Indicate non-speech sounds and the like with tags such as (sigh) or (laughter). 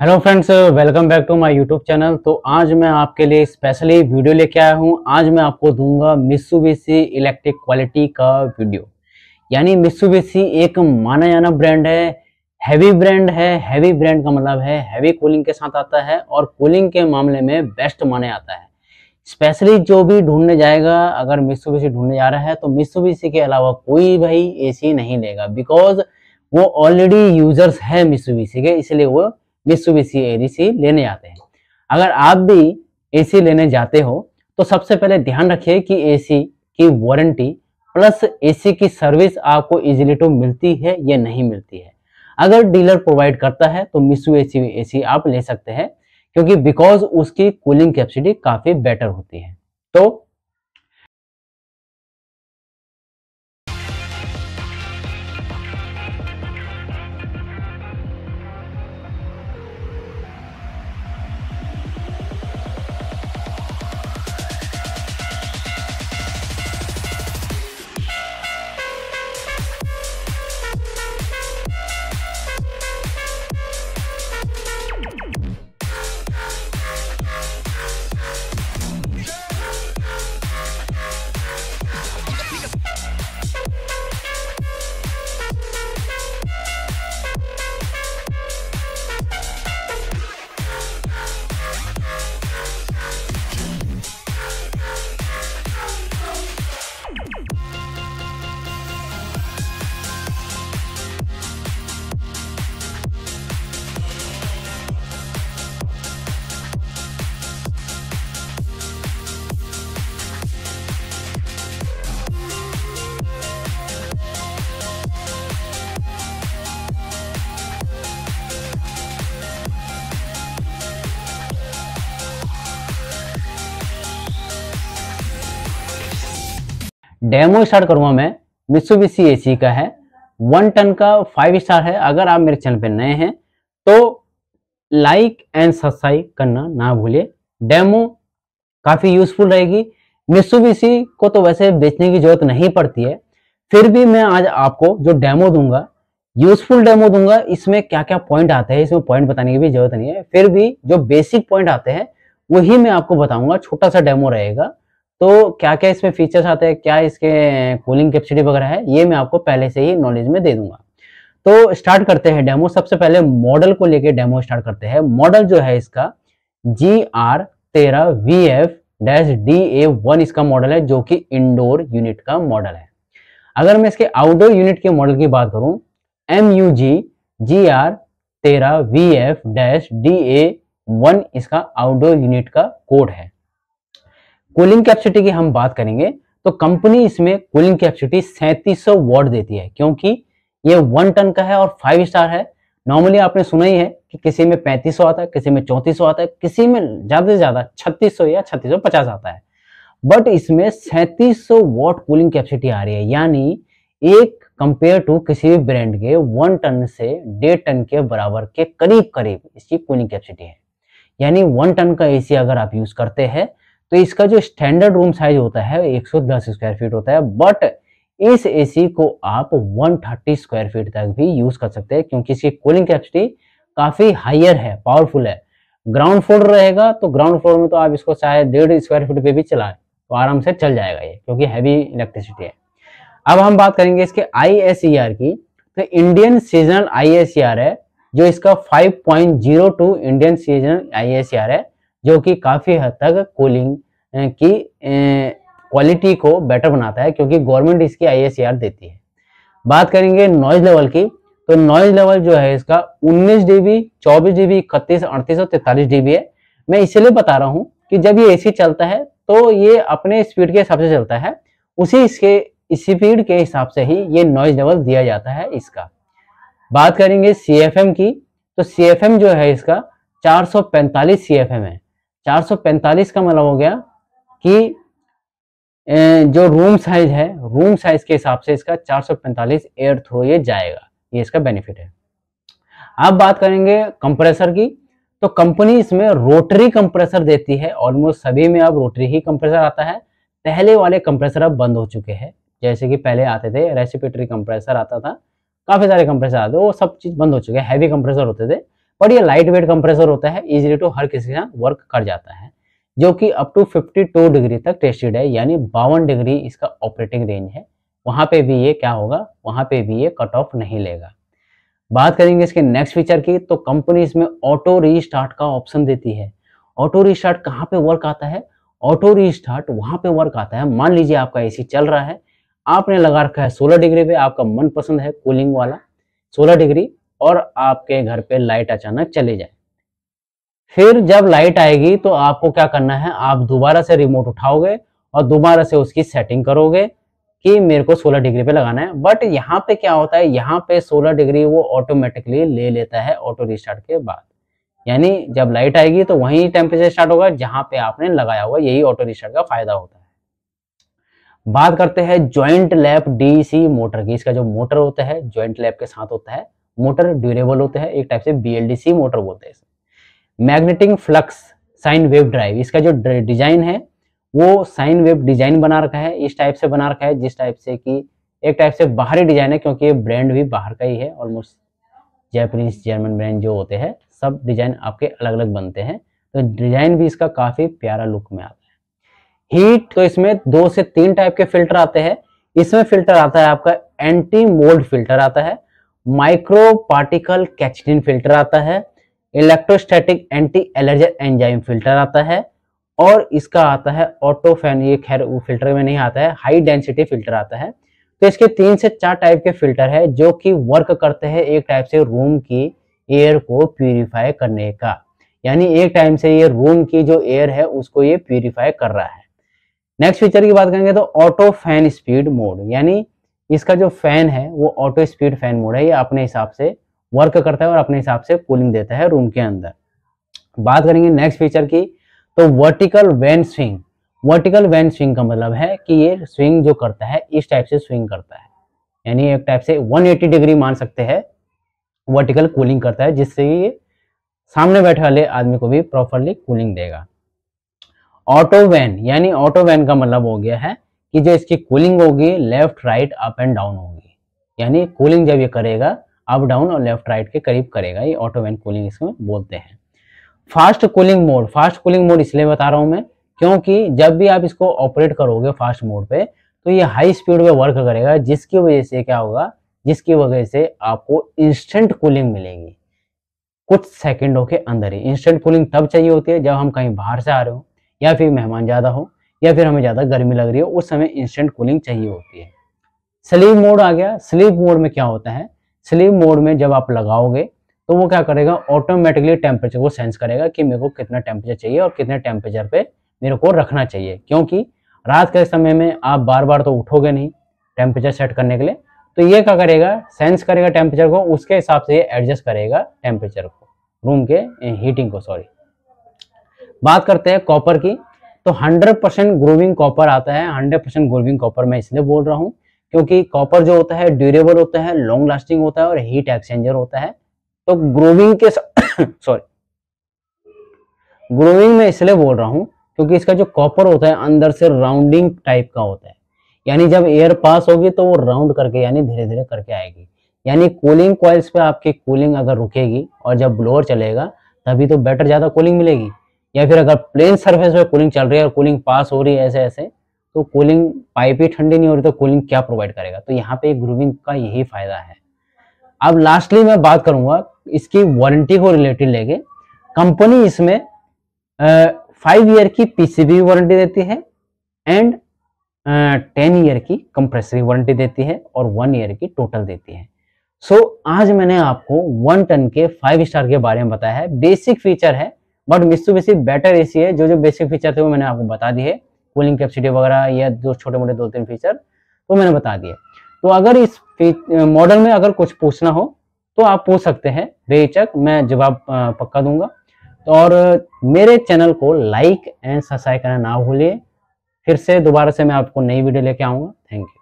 hello friends welcome back to my YouTube channel तो आज मैं आपके लिए स्पेशली वीडियो लेके आया हूँ आज मैं आपको दूंगा मिसुबिशी इलेक्ट्रिक क्वालिटी का वीडियो यानी मिसुबिशी एक माना जाना ब्रांड है हैवी ब्रांड है हैवी ब्रांड का मतलब है हैवी कूलिंग के साथ आता है और कूलिंग के मामले में बेस्ट माना जाता है स्पेशली जो भी ढूंढने जाएगा अगर मिसुबिशी ढूंढने जा रहा है तो मिसुबिशी के अलावा कोई भाई ए नहीं लेगा बिकॉज वो ऑलरेडी यूजर्स है मिसुबिशी के इसलिए वो बीसी एडीसी लेने आते हैं अगर आप भी एसी लेने जाते हो तो सबसे पहले ध्यान रखिए कि एसी की वारंटी प्लस एसी की सर्विस आपको इजिली टू मिलती है या नहीं मिलती है अगर डीलर प्रोवाइड करता है तो मिसू एसी एसी आप ले सकते हैं क्योंकि बिकॉज उसकी कूलिंग कैपेसिटी काफ़ी बेटर होती है तो डेमो स्टार्ट करूंगा मैं मिसुबिशी एसी का है वन टन का फाइव स्टार है अगर आप मेरे चैनल पे नए हैं तो लाइक एंड सब्सक्राइब करना ना भूलिए डेमो काफ़ी यूजफुल रहेगी मिसुबिशी को तो वैसे बेचने की जरूरत नहीं पड़ती है फिर भी मैं आज आपको जो डेमो दूंगा यूजफुल डेमो दूंगा इसमें क्या क्या पॉइंट आते हैं इसमें पॉइंट बताने की भी जरूरत नहीं है फिर भी जो बेसिक पॉइंट आते हैं वही मैं आपको बताऊंगा छोटा सा डेमो रहेगा तो क्या क्या इसमें फीचर्स आते हैं क्या इसके कूलिंग कैपेसिटी वगैरह है ये मैं आपको पहले से ही नॉलेज में दे दूंगा तो स्टार्ट करते हैं डेमो सबसे पहले मॉडल को लेके डेमो स्टार्ट करते हैं मॉडल जो है इसका जी आर तेरह V F dash D A one इसका मॉडल है जो कि इंडोर यूनिट का मॉडल है अगर मैं इसके आउटडोर यूनिट के मॉडल की बात करूं M U G G R तेरह V F dash D A one इसका आउटडोर यूनिट का कोड है कूलिंग कैपेसिटी की हम बात करेंगे तो कंपनी इसमें कूलिंग कैपेसिटी सैंतीस सौ वॉट देती है क्योंकि ये वन टन का है और फाइव स्टार है नॉर्मली आपने सुना ही है कि किसी में 3500 आता है किसी में 3400 आता है किसी में ज्यादा से ज्यादा 3600 या 3650 आता है बट इसमें 3700 वॉट कूलिंग कैपेसिटी आ रही है यानी एक कंपेयर टू किसी भी ब्रांड के वन टन से डेढ़ टन के बराबर के करीब करीब इसकी कूलिंग कैपेसिटी है यानी वन टन का एसी अगर आप यूज करते हैं तो इसका जो स्टैंडर्ड रूम साइज होता है 110 स्क्वायर फीट होता है बट इस एसी को आप 130 स्क्वायर फीट तक भी यूज कर सकते हैं क्योंकि इसकी कूलिंग कैपेसिटी काफी हायर है पावरफुल है ग्राउंड फ्लोर रहेगा तो ग्राउंड फ्लोर में तो आप इसको चाहे डेढ़ स्क्वायर फीट पे भी चलाए तो आराम से चल जाएगा ये क्योंकि हैवी इलेक्ट्रिसिटी है अब हम बात करेंगे इसके आई e की तो इंडियन सीजनल आई है जो इसका 5.02 इंडियन सीजनल आई है जो कि काफ़ी हद तक कूलिंग की क्वालिटी को बेटर बनाता है क्योंकि गवर्नमेंट इसकी आई e देती है बात करेंगे नॉइज लेवल की तो नॉइज लेवल जो है इसका 19 डीबी 24 डीबी इकतीस अड़तीस और तैतालीस डीबी है मैं इसलिए बता रहा हूँ कि जब ये एसी चलता है तो ये अपने स्पीड के हिसाब से चलता है उसी इसके स्पीड के हिसाब से ही ये नॉइज लेवल दिया जाता है इसका बात करेंगे सी की तो सी जो है इसका चार सौ है 445 का मतलब हो गया कि जो रूम साइज है रूम साइज के हिसाब से इसका 445 एयर थ्रो ये जाएगा ये इसका बेनिफिट है अब बात करेंगे कंप्रेसर की तो कंपनी इसमें रोटरी कंप्रेसर देती है ऑलमोस्ट सभी में अब रोटरी ही कंप्रेसर आता है पहले वाले कंप्रेसर अब बंद हो चुके हैं जैसे कि पहले आते थे रेसिपेटरी कंप्रेसर आता था काफ़ी सारे कंप्रेसर आते वो सब चीज़ बंद हो चुके हैं हैवी कंप्रेसर होते थे पर ये लाइट वेट कंप्रेसर होता है इजिली टू हर किसी का वर्क कर जाता है जो कि अप टू 52 डिग्री तक टेस्टेड है यानी बावन डिग्री इसका ऑपरेटिंग रेंज है वहाँ पे भी ये क्या होगा वहाँ पे भी ये कट ऑफ नहीं लेगा बात करेंगे इसके नेक्स्ट फीचर की तो कंपनी इसमें ऑटो रीस्टार्ट का ऑप्शन देती है ऑटो रीस्टार्ट कहाँ पे वर्क आता है ऑटो रीस्टार्ट वहाँ पे वर्क आता है मान लीजिए आपका ए चल रहा है आपने लगा रखा है सोलह डिग्री पे आपका मन है कूलिंग वाला सोलह डिग्री और आपके घर पे लाइट अचानक चली जाए फिर जब लाइट आएगी तो आपको क्या करना है आप दोबारा से रिमोट उठाओगे और दोबारा से उसकी सेटिंग करोगे कि मेरे को 16 डिग्री पे लगाना है बट यहाँ पे क्या होता है यहाँ पे 16 डिग्री वो ऑटोमेटिकली ले लेता है ऑटो रिस्टार्ट के बाद यानी जब लाइट आएगी तो वही टेम्परेचर स्टार्ट होगा जहां पे आपने लगाया हुआ यही ऑटो रिस्टार्ट का फायदा होता है बात करते हैं ज्वाइंट लैप डीसी मोटर की इसका जो मोटर होता है ज्वाइंट लैप के साथ होता है मोटर ड्यूरेबल होते हैं एक टाइप से बीएलडीसी मोटर बोलते हैं magnetic flux sine wave drive इसका जो डिजाइन है वो साइन वेव डिजाइन बना रखा है इस टाइप से बना रखा है जिस टाइप से कि एक टाइप से बाहरी डिजाइन है क्योंकि ये ब्रांड भी बाहर का ही है ऑलमोस्ट जैपनीज जर्मन ब्रांड जो होते हैं सब डिजाइन आपके अलग अलग बनते हैं तो डिजाइन भी इसका काफी प्यारा लुक में आता है हीट तो इसमें दो से तीन टाइप के फिल्टर आते हैं इसमें फिल्टर आता है आपका एंटी मोल्ड फिल्टर आता है माइक्रो पार्टिकल कैचिन फिल्टर आता है electrostatic anti allergen enzyme filter आता है और इसका आता है ऑटोफेन ये खैर वो फिल्टर में नहीं आता है हाई डेंसिटी फिल्टर आता है तो इसके तीन से चार टाइप के फिल्टर है जो कि वर्क करते हैं एक टाइप से रूम की एयर को प्यूरिफाई करने का यानी एक टाइम से ये रूम की जो एयर है उसको ये प्यूरिफाई कर रहा है नेक्स्ट फीचर की बात करेंगे तो ऑटो फैन स्पीड मोड यानी इसका जो फैन है वो ऑटो स्पीड फैन मोड है ये अपने हिसाब से वर्क करता है और अपने हिसाब से कूलिंग देता है रूम के अंदर बात करेंगे नेक्स्ट फीचर की तो vertical vane swing vertical vane swing का मतलब है कि ये स्विंग जो करता है इस टाइप से स्विंग करता है यानी एक टाइप से 180 डिग्री मान सकते हैं वर्टिकल कूलिंग करता है जिससे ये सामने बैठे वाले आदमी को भी प्रॉपरली कूलिंग देगा ऑटो वैन यानी ऑटो वैन का मतलब हो गया है कि जो इसकी कूलिंग होगी left right up and down होगी यानी कूलिंग जब ये करेगा अप डाउन और लेफ्ट राइट के करीब करेगा ये ऑटोमेन कूलिंग इसमें बोलते हैं fast cooling mode fast cooling mode इसलिए बता रहा हूँ मैं क्योंकि जब भी आप इसको ऑपरेट करोगे फास्ट मोड पे तो ये हाई स्पीड में वर्क करेगा जिसकी वजह से क्या होगा जिसकी वजह से आपको इंस्टेंट कूलिंग मिलेगी कुछ सेकंडों के अंदर ही इंस्टेंट कूलिंग तब चाहिए होती है जब हम कहीं बाहर से आ रहे हो या फिर मेहमान ज़्यादा हो या फिर हमें ज़्यादा गर्मी लग रही है उस समय इंस्टेंट कूलिंग चाहिए होती है स्लीप मोड आ गया स्लीप मोड में क्या होता है स्लीप मोड में जब आप लगाओगे तो वो क्या करेगा ऑटोमेटिकली टेम्परेचर को सेंस करेगा कि मेरे को कितना टेम्परेचर चाहिए और कितने टेम्परेचर पे मेरे को रखना चाहिए क्योंकि रात के समय में आप बार बार तो उठोगे नहीं टेम्परेचर सेट करने के लिए तो ये क्या करेगा सेंस करेगा टेम्परेचर को उसके हिसाब से ये एडजस्ट करेगा टेम्परेचर को रूम के हीटिंग को सॉरी बात करते हैं कॉपर की तो 100 परसेंट ग्रोविंग कॉपर आता है 100 परसेंट ग्रोविंग कॉपर मैं इसलिए बोल रहा हूँ क्योंकि कॉपर जो होता है ड्यूरेबल होता है लॉन्ग लास्टिंग होता है और हीट एक्सचेंजर होता है तो ग्रोविंग के सॉरी (coughs) ग्रोविंग में इसलिए बोल रहा हूँ क्योंकि इसका जो कॉपर होता है अंदर से राउंडिंग टाइप का होता है यानी जब एयर पास होगी तो वो राउंड करके यानी धीरे धीरे करके आएगी यानी कूलिंग कॉइल्स पे आपकी कूलिंग अगर रुकेगी और जब ब्लोअर चलेगा तभी तो बेटर ज़्यादा कूलिंग मिलेगी या फिर अगर प्लेन सरफेस पे कूलिंग चल रही है और कूलिंग पास हो रही है ऐसे ऐसे तो कूलिंग पाइप ही ठंडी नहीं हो रही तो कूलिंग क्या प्रोवाइड करेगा तो यहाँ पे ग्रूविंग का यही फायदा है अब लास्टली मैं बात करूंगा इसकी वारंटी को रिलेटेड लेके कंपनी इसमें फाइव ईयर की पीसीबी वारंटी देती है एंड टेन ईयर की कंप्रेसरी वारंटी देती है और वन ईयर की टोटल देती है सो so, आज मैंने आपको वन टन के फाइव स्टार के बारे में बताया है बेसिक फीचर है बट मिसुबिशी बेटर एसी है जो जो बेसिक फीचर थे वो मैंने आपको बता दिए कूलिंग कैपेसिटी वगैरह या जो छोटे मोटे दो तीन फीचर वो मैंने बता दिए तो अगर इस मॉडल में अगर कुछ पूछना हो तो आप पूछ सकते हैं बेचक मैं जवाब पक्का दूंगा तो और मेरे चैनल को लाइक एंड सब्सक्राइब करना ना भूलिए फिर से दोबारा से मैं आपको नई वीडियो लेके आऊँगा थैंक यू